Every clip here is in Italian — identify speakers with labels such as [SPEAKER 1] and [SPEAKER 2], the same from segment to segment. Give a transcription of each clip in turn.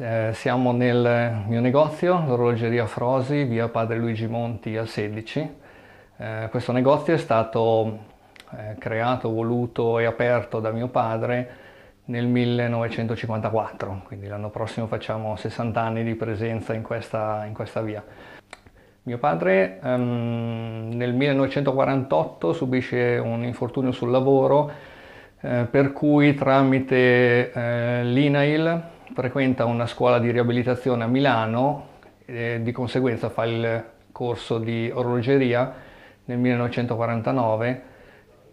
[SPEAKER 1] Eh, siamo nel mio negozio, l'orologeria Frosi, via Padre Luigi Monti al 16. Eh, questo negozio è stato eh, creato, voluto e aperto da mio padre nel 1954, quindi l'anno prossimo facciamo 60 anni di presenza in questa, in questa via. Mio padre ehm, nel 1948 subisce un infortunio sul lavoro eh, per cui tramite eh, l'INAIL frequenta una scuola di riabilitazione a Milano, e di conseguenza fa il corso di orologeria nel 1949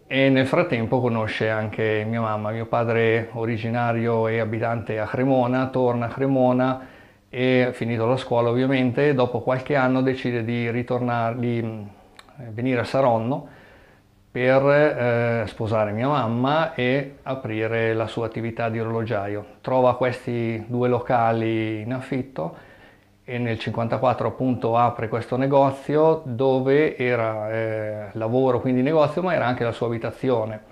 [SPEAKER 1] e nel frattempo conosce anche mia mamma. Mio padre originario e abitante a Cremona, torna a Cremona e finito la scuola ovviamente, dopo qualche anno decide di, di eh, venire a Saronno per eh, sposare mia mamma e aprire la sua attività di orologiaio. Trova questi due locali in affitto e nel 54 appunto apre questo negozio dove era eh, lavoro, quindi negozio, ma era anche la sua abitazione.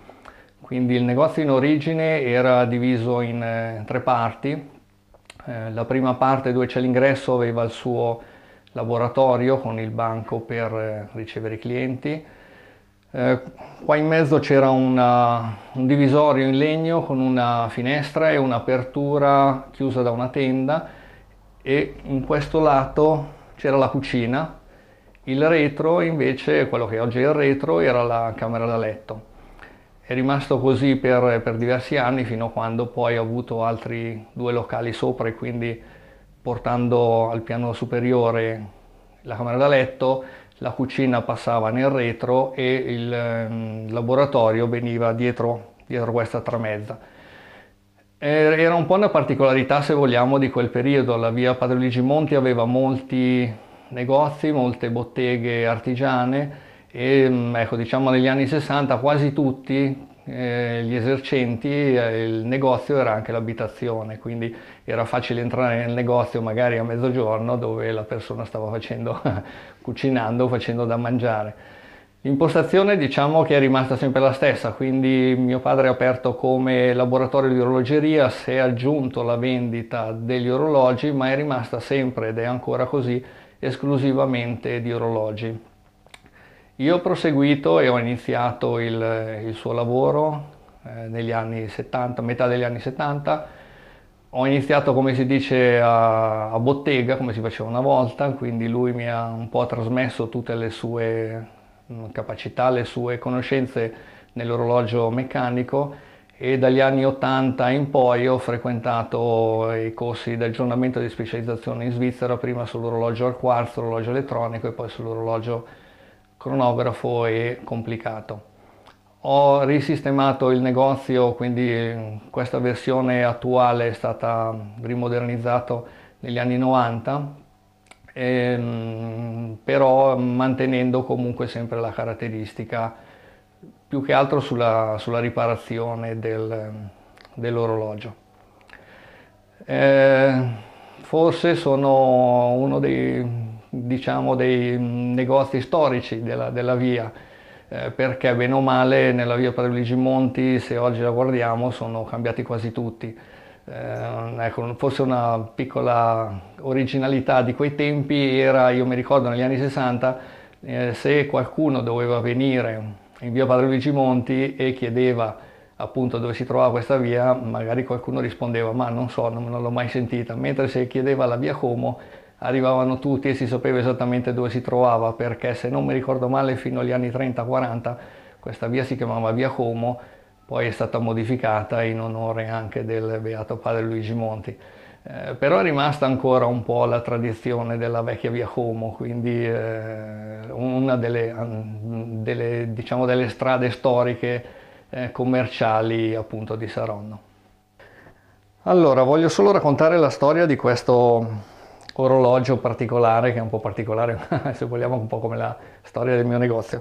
[SPEAKER 1] Quindi il negozio in origine era diviso in eh, tre parti. Eh, la prima parte dove c'è l'ingresso aveva il suo laboratorio con il banco per eh, ricevere i clienti, eh, qua in mezzo c'era un divisorio in legno con una finestra e un'apertura chiusa da una tenda e in questo lato c'era la cucina. Il retro invece, quello che oggi è il retro, era la camera da letto. È rimasto così per, per diversi anni fino a quando poi ho avuto altri due locali sopra e quindi portando al piano superiore la camera da letto la cucina passava nel retro e il ehm, laboratorio veniva dietro, dietro questa tramezza. Er-, era un po' una particolarità, se vogliamo, di quel periodo. La via Padre Luigi Monti aveva molti negozi, molte botteghe artigiane e mm, ecco, diciamo negli anni 60 quasi tutti eh, gli esercenti, eh, il negozio era anche l'abitazione, quindi era facile entrare nel negozio magari a mezzogiorno dove la persona stava facendo, cucinando, facendo da mangiare. L'impostazione diciamo che è rimasta sempre la stessa, quindi mio padre ha aperto come laboratorio di orologeria, si è aggiunto la vendita degli orologi, ma è rimasta sempre ed è ancora così esclusivamente di orologi. Io ho proseguito e ho iniziato il, il suo lavoro eh, negli anni 70, metà degli anni 70. Ho iniziato, come si dice, a, a bottega, come si faceva una volta, quindi lui mi ha un po' trasmesso tutte le sue mh, mm, capacità, le sue conoscenze nell'orologio meccanico e dagli anni 80 in poi ho frequentato i corsi di aggiornamento e di specializzazione in Svizzera, prima sull'orologio al quarzo, l'orologio elettronico e poi sull'orologio cronografo e complicato. Ho risistemato il negozio, quindi mm, questa versione attuale è stata rimodernizzata negli anni 90, ehm, mm, però mantenendo comunque sempre la caratteristica più che altro sulla, sulla riparazione del, dell'orologio. Eh, forse sono uno dei diciamo, dei negozi storici della, della via, eh, perché bene o male nella via Padre Luigi Monti, se oggi la guardiamo, sono cambiati quasi tutti. Eh, ecco, forse una piccola originalità di quei tempi era, io mi ricordo negli anni 60, eh, se qualcuno doveva venire in via Padre Luigi Monti e chiedeva appunto dove si trovava questa via, magari qualcuno rispondeva ma non so, non, non l'ho mai sentita, mentre se chiedeva la via Como arrivavano tutti e si sapeva esattamente dove si trovava perché se non mi ricordo male fino agli anni 30-40 questa via si chiamava via Como, poi è stata modificata in onore anche del beato padre Luigi Monti. Eh, però è rimasta ancora un po' la tradizione della vecchia via Como, quindi eh, una delle, delle, diciamo, delle, strade storiche eh, commerciali appunto di Saronno. Allora, voglio solo raccontare la storia di questo orologio particolare, che è un po' particolare, se vogliamo, un po' come la storia del mio negozio.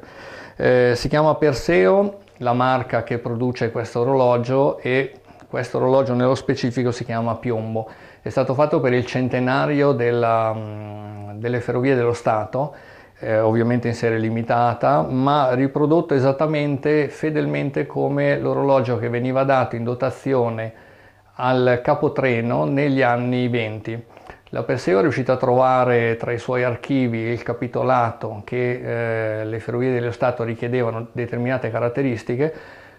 [SPEAKER 1] Eh, si chiama Perseo, la marca che produce questo orologio e questo orologio nello specifico si chiama Piombo. È stato fatto per il centenario della, mm, delle ferrovie dello Stato, eh, ovviamente in serie limitata, ma riprodotto esattamente, fedelmente come l'orologio che veniva dato in dotazione al capotreno negli anni 20. La Perseo è riuscita a trovare tra i suoi archivi il capitolato che eh, le ferrovie dello Stato richiedevano determinate caratteristiche,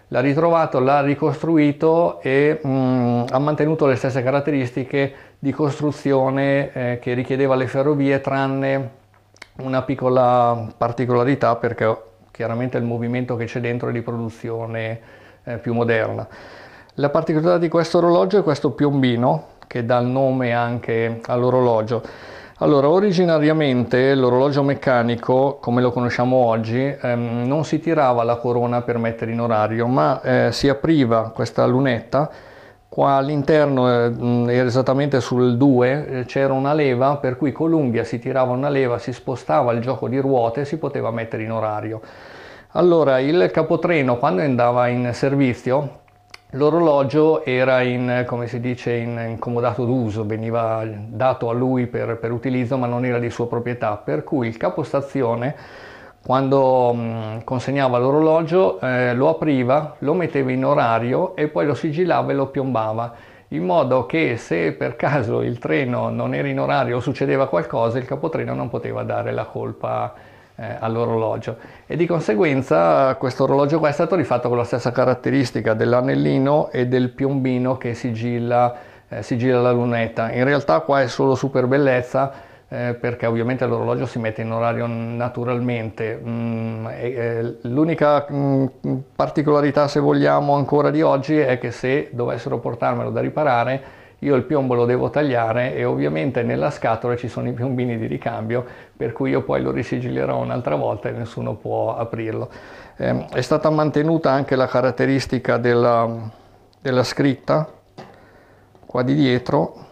[SPEAKER 1] l'ha ritrovato, l'ha ricostruito e mh, mm, ha mantenuto le stesse caratteristiche di costruzione eh, che richiedeva le ferrovie, tranne una piccola particolarità perché chiaramente il movimento che c'è dentro è di produzione eh, più moderna. La particolarità di questo orologio è questo piombino che dà il nome anche all'orologio. Allora, originariamente l'orologio meccanico, come lo conosciamo oggi, ehm, non si tirava la corona per mettere in orario, ma eh, si apriva questa lunetta, qua all'interno, eh, era esattamente sul 2, eh, c'era una leva, per cui con l'unghia si tirava una leva, si spostava il gioco di ruote e si poteva mettere in orario. Allora, il capotreno quando andava in servizio L'orologio era in, come si dice, in, in d'uso, veniva dato a lui per, per, utilizzo ma non era di sua proprietà, per cui il capostazione quando mm, consegnava l'orologio eh, lo apriva, lo metteva in orario e poi lo sigillava e lo piombava, in modo che se per caso il treno non era in orario o succedeva qualcosa il capotreno non poteva dare la colpa a eh, all'orologio e di conseguenza questo orologio qua è stato rifatto con la stessa caratteristica dell'anellino e del piombino che sigilla, eh, sigilla la lunetta. In realtà qua è solo super bellezza eh, perché ovviamente l'orologio si mette in orario naturalmente. Mm, e, eh, l'unica mm, particolarità se vogliamo ancora di oggi è che se dovessero portarmelo da riparare io il piombo lo devo tagliare e ovviamente nella scatola ci sono i piombini di ricambio per cui io poi lo risigillerò un'altra volta e nessuno può aprirlo. Eh, è stata mantenuta anche la caratteristica della, della scritta qua di dietro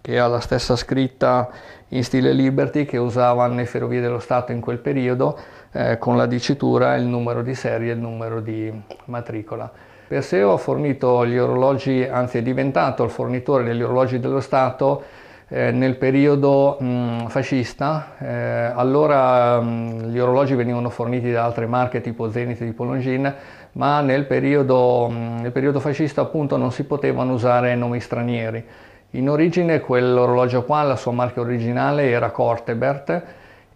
[SPEAKER 1] che ha la stessa scritta in stile Liberty che usavano le ferrovie dello Stato in quel periodo eh, con la dicitura, il numero di serie e il numero di matricola. Perseo ha fornito gli orologi, anzi è diventato il fornitore degli orologi dello Stato eh, nel periodo mh, mm, fascista, eh, allora mh, mm, gli orologi venivano forniti da altre marche tipo Zenith, di Longines, ma nel periodo, mh, mm, nel periodo fascista appunto non si potevano usare nomi stranieri. In origine quell'orologio qua, la sua marca originale era Cortebert,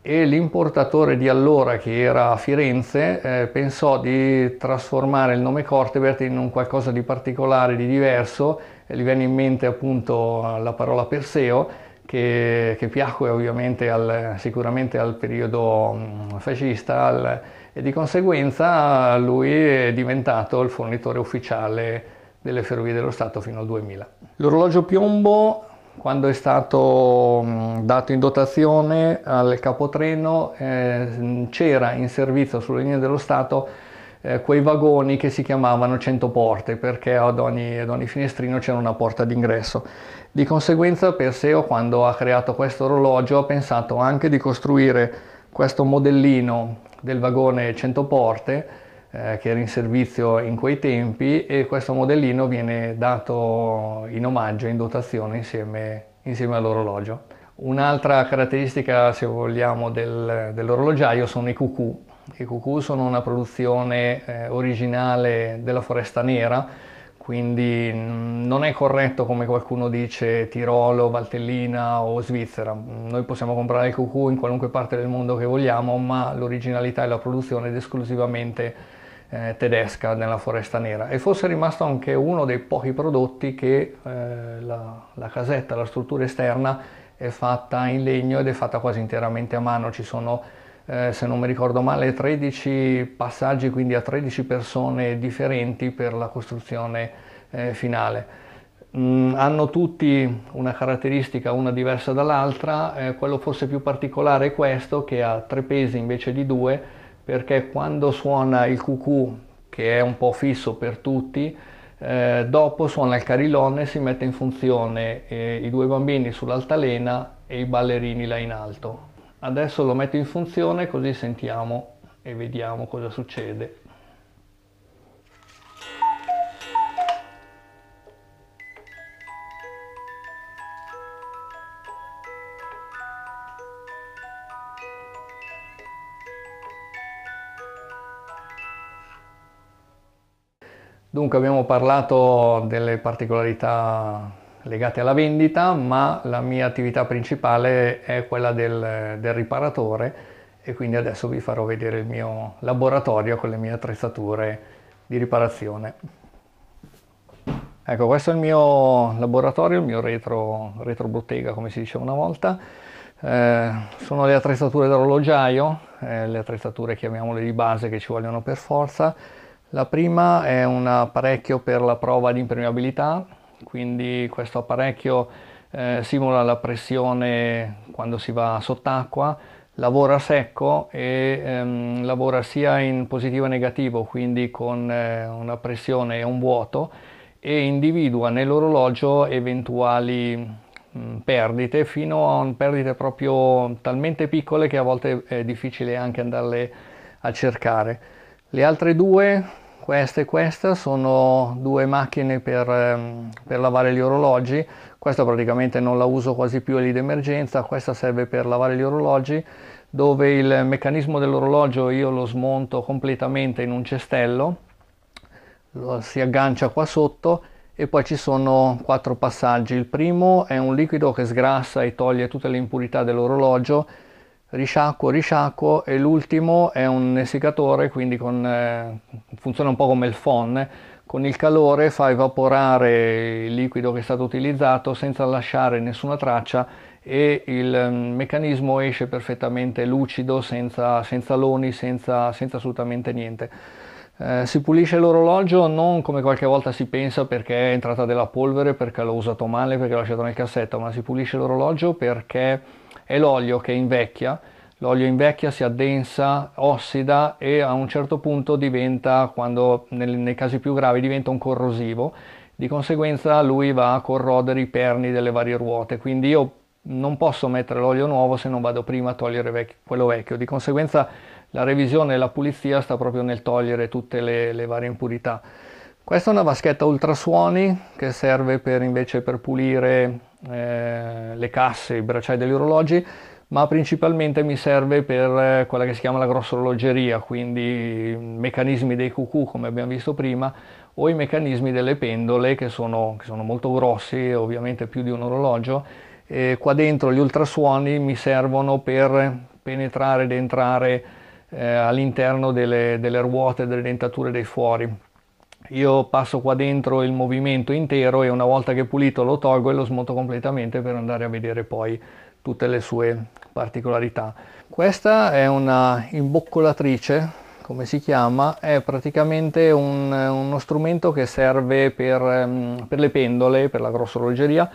[SPEAKER 1] e l'importatore di allora che era a Firenze eh, pensò di trasformare il nome Cortebert in un qualcosa di particolare, di diverso, e gli venne in mente appunto eh, la parola Perseo che, che piacque ovviamente al, sicuramente al periodo mm, fascista al, e di conseguenza lui è diventato il fornitore ufficiale delle Ferrovie dello Stato fino al 2000. L'orologio piombo quando è stato mm, dato in dotazione al capotreno eh, c'era in servizio sulle linee dello Stato eh, quei vagoni che si chiamavano 100 porte perché ad ogni, ad ogni finestrino c'era una porta d'ingresso. Di conseguenza Perseo quando ha creato questo orologio ha pensato anche di costruire questo modellino del vagone 100 porte eh, che era in servizio in quei tempi e questo modellino viene dato in omaggio, in dotazione insieme, insieme all'orologio. Un'altra caratteristica, se vogliamo, del, dell'orologiaio sono i cucù. I cucù sono una produzione eh, originale della Foresta Nera, quindi mm, non è corretto come qualcuno dice Tirolo, Valtellina o Svizzera. Noi possiamo comprare il cucù in qualunque parte del mondo che vogliamo, ma l'originalità e la produzione è esclusivamente eh, tedesca nella foresta nera e fosse rimasto anche uno dei pochi prodotti che eh, la, la, casetta, la struttura esterna è fatta in legno ed è fatta quasi interamente a mano, ci sono eh, se non mi ricordo male 13 passaggi quindi a 13 persone differenti per la costruzione eh, finale. Mm, hanno tutti una caratteristica, una diversa dall'altra, eh, quello forse più particolare è questo che ha tre pesi invece di due perché quando suona il cucù, che è un po' fisso per tutti, eh, dopo suona il carillone e si mette in funzione eh, i due bambini sull'altalena e i ballerini là in alto. Adesso lo metto in funzione così sentiamo e vediamo cosa succede. Dunque abbiamo parlato delle particolarità legate alla vendita, ma la mia attività principale è quella del, del riparatore e quindi adesso vi farò vedere il mio laboratorio con le mie attrezzature di riparazione. Ecco, questo è il mio laboratorio, il mio retro, retro bottega, come si diceva una volta. Eh, sono le attrezzature dell'orologiaio, eh, le attrezzature chiamiamole di base che ci vogliono per forza. La prima è un apparecchio per la prova di impermeabilità, quindi questo apparecchio eh, simula la pressione quando si va sott'acqua, lavora a secco e ehm, lavora sia in positivo e negativo, quindi con eh, una pressione e un vuoto, e individua nell'orologio eventuali mh, perdite fino a perdite proprio talmente piccole che a volte è difficile anche andarle a cercare. Le altre due, questa e questa, sono due macchine per, ehm, per lavare gli orologi. Questa praticamente non la uso quasi più, è lì d'emergenza. Questa serve per lavare gli orologi, dove il meccanismo dell'orologio io lo smonto completamente in un cestello, lo, si aggancia qua sotto e poi ci sono quattro passaggi. Il primo è un liquido che sgrassa e toglie tutte le impurità dell'orologio risciacquo, risciacquo e l'ultimo è un essiccatore, quindi con, eh, funziona un po' come il phon, con il calore fa evaporare il liquido che è stato utilizzato senza lasciare nessuna traccia e il mm, meccanismo esce perfettamente lucido, senza, senza loni, senza, senza assolutamente niente. Eh, si pulisce l'orologio non come qualche volta si pensa perché è entrata della polvere, perché l'ho usato male, perché l'ho lasciato nel cassetto, ma si pulisce l'orologio perché è l'olio che invecchia, l'olio invecchia, si addensa, ossida e a un certo punto diventa, quando nel, nei casi più gravi, diventa un corrosivo, di conseguenza lui va a corrodere i perni delle varie ruote, quindi io non posso mettere l'olio nuovo se non vado prima a togliere vecchio, quello vecchio, di conseguenza la revisione e la pulizia sta proprio nel togliere tutte le, le varie impurità. Questa è una vaschetta ultrasuoni che serve per, invece per pulire eh, le casse, i bracciai degli orologi, ma principalmente mi serve per eh, quella che si chiama la grossa orologeria, quindi meccanismi dei QQ come abbiamo visto prima, o i meccanismi delle pendole che sono, che sono molto grossi, ovviamente più di un orologio. E qua dentro gli ultrasuoni mi servono per penetrare ed entrare eh, all'interno delle, delle ruote, delle dentature dei fuori io passo qua dentro il movimento intero e una volta che è pulito lo tolgo e lo smonto completamente per andare a vedere poi tutte le sue particolarità. Questa è una imboccolatrice, come si chiama, è praticamente un, uno strumento che serve per, mm, per le pendole, per la grossologgeria,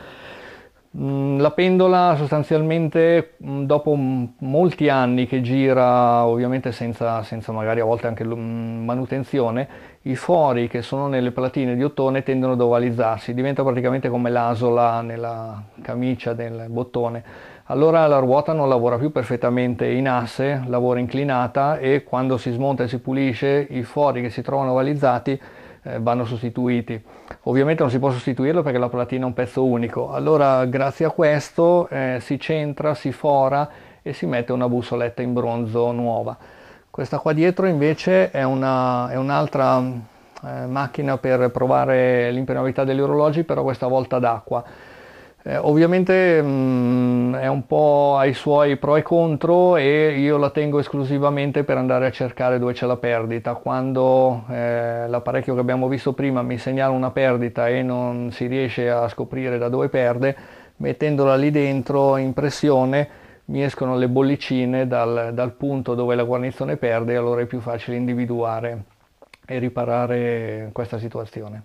[SPEAKER 1] Mm, la pendola sostanzialmente mm, dopo molti anni che gira, ovviamente senza, senza magari a volte anche mm, manutenzione, i fori che sono nelle platine di ottone tendono ad ovalizzarsi, diventa praticamente come l'asola nella camicia del bottone. Allora la ruota non lavora più perfettamente in asse, lavora inclinata e quando si smonta e si pulisce i fori che si trovano ovalizzati eh, vanno sostituiti. Ovviamente non si può sostituirlo perché la platina è un pezzo unico, allora grazie a questo eh, si centra, si fora e si mette una bussoletta in bronzo nuova. Questa qua dietro invece è, una, è un'altra eh, macchina per provare l'impermeabilità degli orologi, però questa volta d'acqua eh, ovviamente mh, mm, è un po' ai suoi pro e contro e io la tengo esclusivamente per andare a cercare dove c'è la perdita. Quando eh, l'apparecchio che abbiamo visto prima mi segnala una perdita e non si riesce a scoprire da dove perde, mettendola lì dentro in pressione mi escono le bollicine dal, dal punto dove la guarnizione perde e allora è più facile individuare e riparare questa situazione.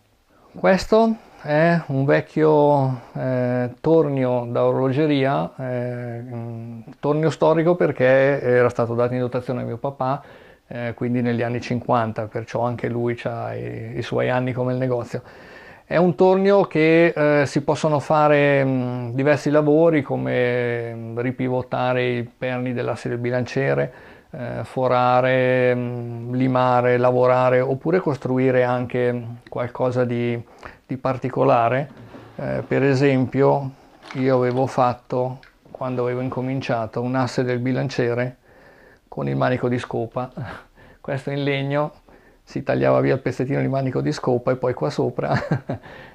[SPEAKER 1] Questo è un vecchio eh, tornio da orologeria, eh, mm, tornio storico perché era stato dato in dotazione a mio papà, eh, quindi negli anni 50, perciò anche lui ha i, i, suoi anni come il negozio. È un tornio che eh, si possono fare mh, mm, diversi lavori come mm, ripivotare i perni dell'asse del bilanciere, eh, forare, mm, limare, lavorare oppure costruire anche qualcosa di, di particolare. Eh, per esempio io avevo fatto, quando avevo incominciato, un asse del bilanciere con il manico di scopa. Questo in legno si tagliava via il pezzettino di manico di scopa e poi qua sopra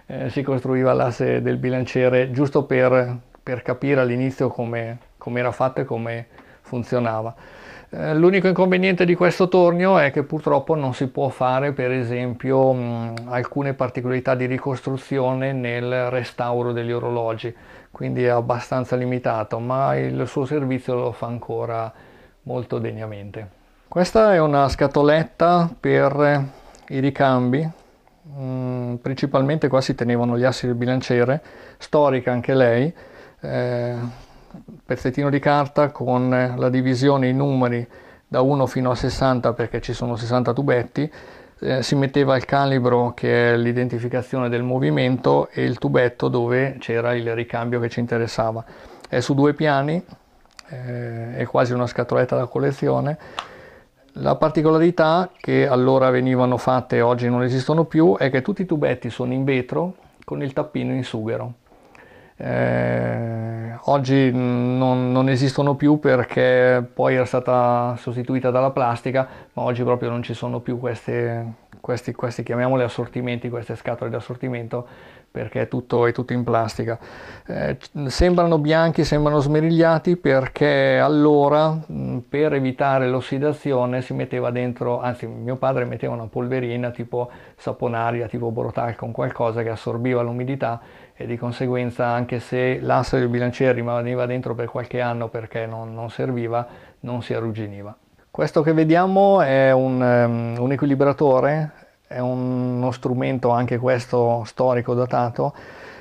[SPEAKER 1] eh, si costruiva l'asse del bilanciere giusto per, per capire all'inizio come, come era fatto e come funzionava. Eh, l'unico inconveniente di questo tornio è che purtroppo non si può fare per esempio mh, mm, alcune particolarità di ricostruzione nel restauro degli orologi, quindi è abbastanza limitato, ma il suo servizio lo fa ancora molto degnamente. Questa è una scatoletta per i ricambi, mm, principalmente qua si tenevano gli assi del bilanciere, storica anche lei, eh, pezzettino di carta con eh, la divisione in numeri da 1 fino a 60 perché ci sono 60 tubetti, eh, si metteva il calibro che è l'identificazione del movimento e il tubetto dove c'era il ricambio che ci interessava. È su due piani, eh, è quasi una scatoletta da collezione. La particolarità che allora venivano fatte e oggi non esistono più è che tutti i tubetti sono in vetro con il tappino in sughero eh, oggi non, non, esistono più perché poi era stata sostituita dalla plastica, ma oggi proprio non ci sono più queste, questi, questi chiamiamole assortimenti, queste scatole di assortimento perché è tutto, è tutto in plastica. Eh, sembrano bianchi, sembrano smerigliati perché allora mh, mm, per evitare l'ossidazione si metteva dentro, anzi mio padre metteva una polverina tipo saponaria, tipo borotal con qualcosa che assorbiva l'umidità e di conseguenza anche se l'asse del bilanciere rimaneva dentro per qualche anno perché non, non serviva, non si arrugginiva. Questo che vediamo è un, um, un equilibratore, è un, uno strumento anche questo storico datato,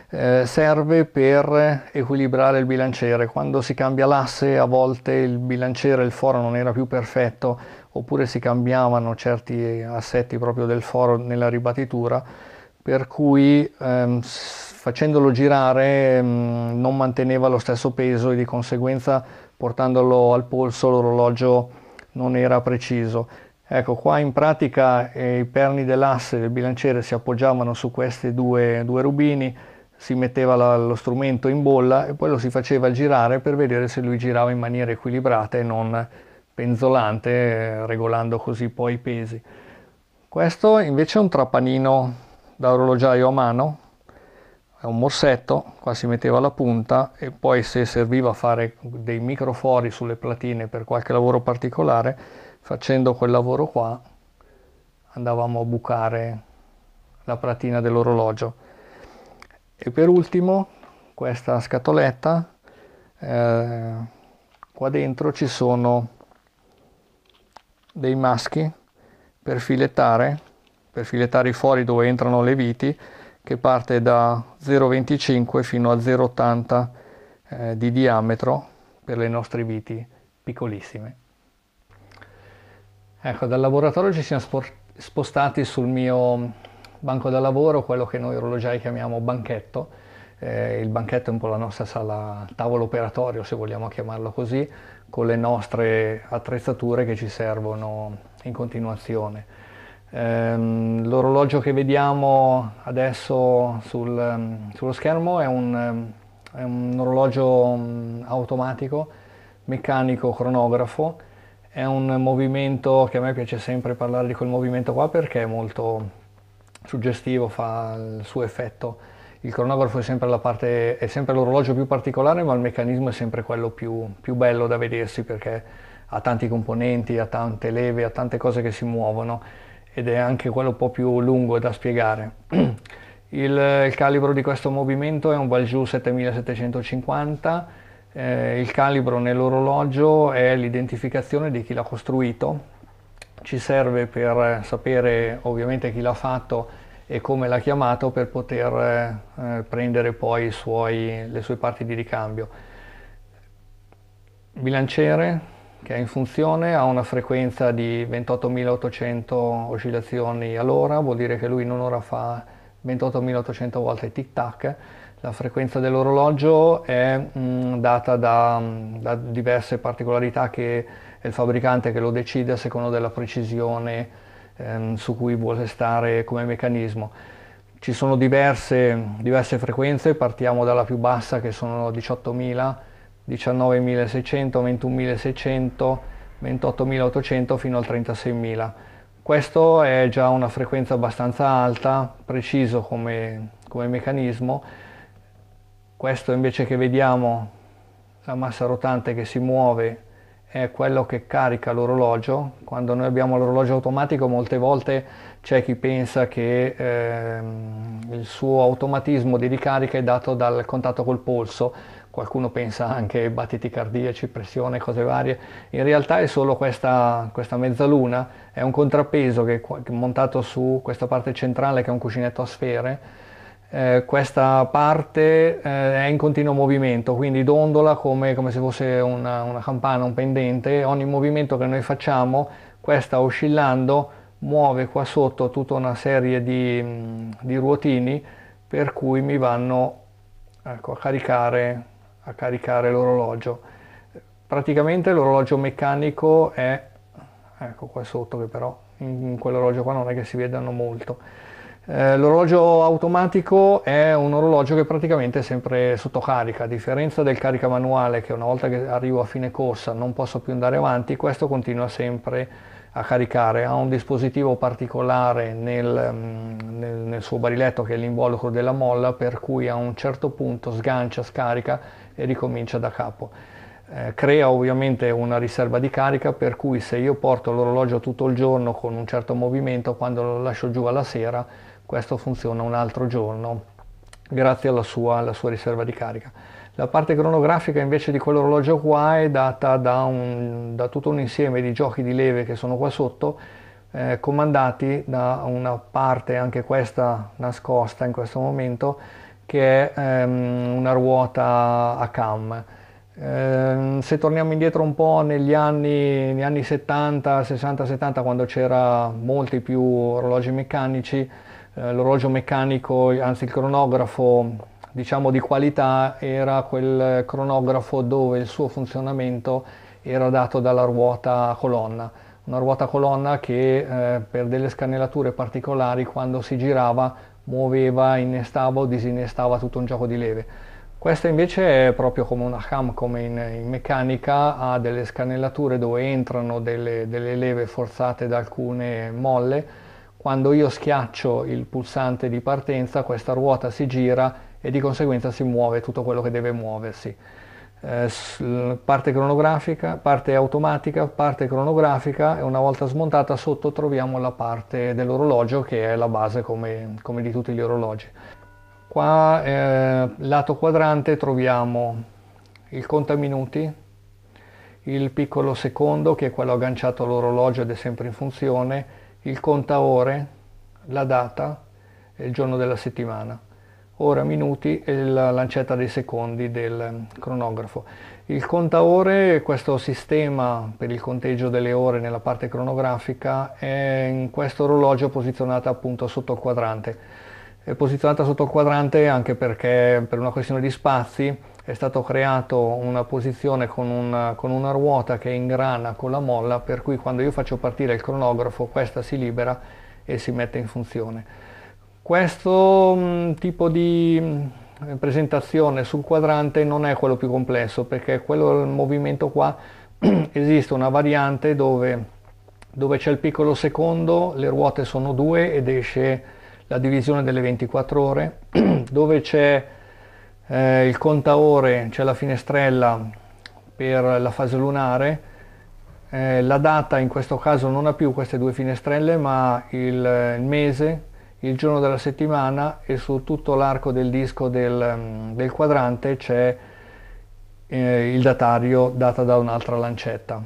[SPEAKER 1] eh, serve per equilibrare il bilanciere. Quando si cambia l'asse a volte il bilanciere, il foro non era più perfetto oppure si cambiavano certi assetti proprio del foro nella ribattitura per cui ehm, facendolo girare mm, non manteneva lo stesso peso e di conseguenza portandolo al polso l'orologio non era preciso. Ecco, qua in pratica eh, i perni dell'asse del bilanciere si appoggiavano su questi due, due rubini, si metteva la, lo strumento in bolla e poi lo si faceva girare per vedere se lui girava in maniera equilibrata e non penzolante, eh, regolando così poi i pesi. Questo invece è un trapanino da orologiaio a mano, un morsetto, qua si metteva la punta e poi se serviva a fare dei microfori sulle platine per qualche lavoro particolare, facendo quel lavoro qua andavamo a bucare la platina dell'orologio. E per ultimo questa scatoletta, eh, qua dentro ci sono dei maschi per filettare, per filettare i fori dove entrano le viti, che parte da 0,25 fino a 0,80 eh, di diametro per le nostre viti piccolissime. Ecco, dal laboratorio ci siamo spostati sul mio banco da lavoro, quello che noi orologiai chiamiamo banchetto. Eh, il banchetto è un po' la nostra sala tavolo operatorio, se vogliamo chiamarlo così, con le nostre attrezzature che ci servono in continuazione Ehm, l'orologio che vediamo adesso sul, ehm, sullo schermo è un, ehm, è un, orologio mm, automatico, meccanico, cronografo, è un movimento che a me piace sempre parlare di quel movimento qua perché è molto suggestivo, fa il suo effetto. Il cronografo è sempre, parte, è sempre l'orologio più particolare ma il meccanismo è sempre quello più, più bello da vedersi perché ha tanti componenti, ha tante leve, ha tante cose che si muovono ed è anche quello un po' più lungo da spiegare. Il, il calibro di questo movimento è un Valjoux 7750, eh, il calibro nell'orologio è l'identificazione di chi l'ha costruito, ci serve per sapere ovviamente chi l'ha fatto e come l'ha chiamato per poter eh, prendere poi suoi, le sue parti di ricambio. Bilanciere, che è in funzione, ha una frequenza di 28.800 oscillazioni all'ora, vuol dire che lui in un'ora fa 28.800 volte tic tac. La frequenza dell'orologio è mh, mm, data da, mm, da, diverse particolarità che è il fabbricante che lo decide a seconda della precisione ehm, su cui vuole stare come meccanismo. Ci sono diverse, diverse frequenze, partiamo dalla più bassa che sono 18.000 19.600, 21.600, 28.800 fino al 36.000. Questo è già una frequenza abbastanza alta, preciso come, come meccanismo. Questo invece che vediamo, la massa rotante che si muove, è quello che carica l'orologio. Quando noi abbiamo l'orologio automatico molte volte c'è chi pensa che ehm, il suo automatismo di ricarica è dato dal contatto col polso, qualcuno pensa anche battiti cardiaci, pressione, cose varie, in realtà è solo questa, questa mezzaluna, è un contrappeso che è montato su questa parte centrale che è un cuscinetto a sfere, eh, questa parte eh, è in continuo movimento, quindi dondola come, come se fosse una, una campana, un pendente, ogni movimento che noi facciamo, questa oscillando, muove qua sotto tutta una serie di, di ruotini per cui mi vanno ecco, a caricare a caricare l'orologio. Praticamente l'orologio meccanico è, ecco qua sotto che però in quell'orologio qua non è che si vedano molto. Eh, l'orologio automatico è un orologio che praticamente è sempre sotto carica, a differenza del carica manuale che una volta che arrivo a fine corsa non posso più andare avanti, questo continua sempre a caricare, ha un dispositivo particolare nel, mm, nel, nel suo bariletto che è l'involucro della molla per cui a un certo punto sgancia, scarica e ricomincia da capo. Eh, crea ovviamente una riserva di carica per cui se io porto l'orologio tutto il giorno con un certo movimento, quando lo lascio giù alla sera, questo funziona un altro giorno grazie alla sua, alla sua riserva di carica. La parte cronografica invece di quell'orologio qua è data da, un, da tutto un insieme di giochi di leve che sono qua sotto, eh, comandati da una parte, anche questa nascosta in questo momento, che è um, una ruota a cam. Um, se torniamo indietro un po' negli anni, negli anni 70, 60, 70, quando c'era molti più orologi meccanici, eh, l'orologio meccanico, anzi il cronografo diciamo di qualità era quel cronografo dove il suo funzionamento era dato dalla ruota a colonna, una ruota a colonna che eh, per delle scannellature particolari quando si girava muoveva, innestava o disinnestava tutto un gioco di leve. Questa invece è proprio come una ham, come in, in meccanica, ha delle scannellature dove entrano delle, delle leve forzate da alcune molle. Quando io schiaccio il pulsante di partenza questa ruota si gira e di conseguenza si muove tutto quello che deve muoversi. Eh, parte cronografica, parte automatica, parte cronografica e una volta smontata sotto troviamo la parte dell'orologio che è la base come, come di tutti gli orologi. Qua eh, lato quadrante troviamo il contaminuti, il piccolo secondo che è quello agganciato all'orologio ed è sempre in funzione, il contaore, la data e il giorno della settimana ora minuti e la lancetta dei secondi del cronografo. Il contaore, questo sistema per il conteggio delle ore nella parte cronografica, è in questo orologio posizionata appunto sotto il quadrante. È posizionata sotto il quadrante anche perché per una questione di spazi è stato creato una posizione con una, con una ruota che grana con la molla, per cui quando io faccio partire il cronografo questa si libera e si mette in funzione. Questo mm, tipo di mm, presentazione sul quadrante non è quello più complesso perché quello movimento qua esiste una variante dove, dove c'è il piccolo secondo, le ruote sono due ed esce la divisione delle 24 ore, dove c'è eh, il contaore, c'è la finestrella per la fase lunare, eh, la data in questo caso non ha più queste due finestrelle ma il, eh, il mese il giorno della settimana e su tutto l'arco del disco del, mm, del quadrante c'è eh, il datario data da un'altra lancetta.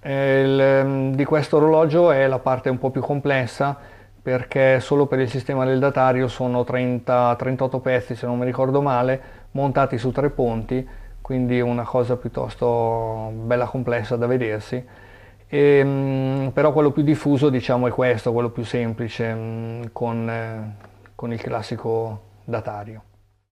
[SPEAKER 1] Eh, il, mm, di questo orologio è la parte un po' più complessa perché solo per il sistema del datario sono 30, 38 pezzi se non mi ricordo male montati su tre ponti quindi una cosa piuttosto bella complessa da vedersi e, ehm, però quello più diffuso diciamo è questo, quello più semplice mm, con, eh, con il classico datario.